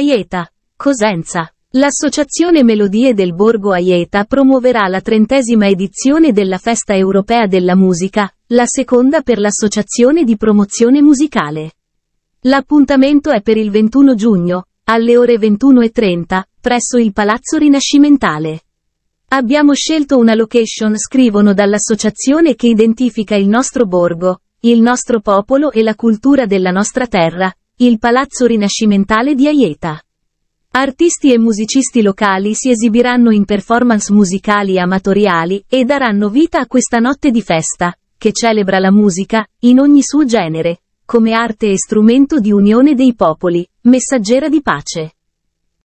Aieta, Cosenza. L'Associazione Melodie del Borgo Aieta promuoverà la trentesima edizione della Festa Europea della Musica, la seconda per l'Associazione di Promozione Musicale. L'appuntamento è per il 21 giugno, alle ore 21.30, presso il Palazzo Rinascimentale. Abbiamo scelto una location, scrivono dall'associazione che identifica il nostro borgo, il nostro popolo e la cultura della nostra terra, il Palazzo Rinascimentale di Aieta. Artisti e musicisti locali si esibiranno in performance musicali amatoriali e daranno vita a questa notte di festa, che celebra la musica, in ogni suo genere, come arte e strumento di unione dei popoli, messaggera di pace.